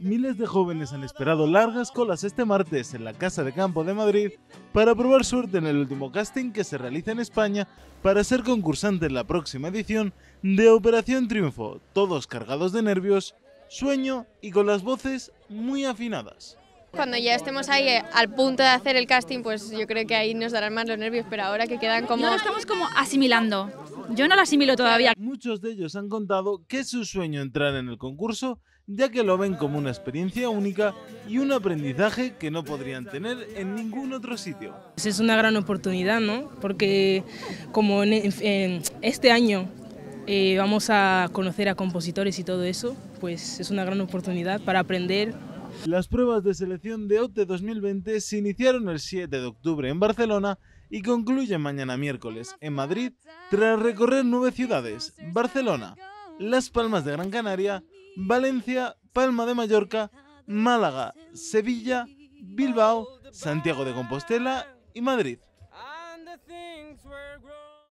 Miles de jóvenes han esperado largas colas este martes en la Casa de Campo de Madrid para probar suerte en el último casting que se realiza en España para ser concursante en la próxima edición de Operación Triunfo, todos cargados de nervios, sueño y con las voces muy afinadas. Cuando ya estemos ahí eh, al punto de hacer el casting, pues yo creo que ahí nos darán más los nervios, pero ahora que quedan como... No, estamos como asimilando, yo no la asimilo todavía. Muchos de ellos han contado que es su sueño entrar en el concurso, ya que lo ven como una experiencia única y un aprendizaje que no podrían tener en ningún otro sitio. Pues es una gran oportunidad, ¿no? Porque como en, este año eh, vamos a conocer a compositores y todo eso, pues es una gran oportunidad para aprender las pruebas de selección de OTE 2020 se iniciaron el 7 de octubre en Barcelona y concluyen mañana miércoles en Madrid tras recorrer nueve ciudades, Barcelona, Las Palmas de Gran Canaria, Valencia, Palma de Mallorca, Málaga, Sevilla, Bilbao, Santiago de Compostela y Madrid.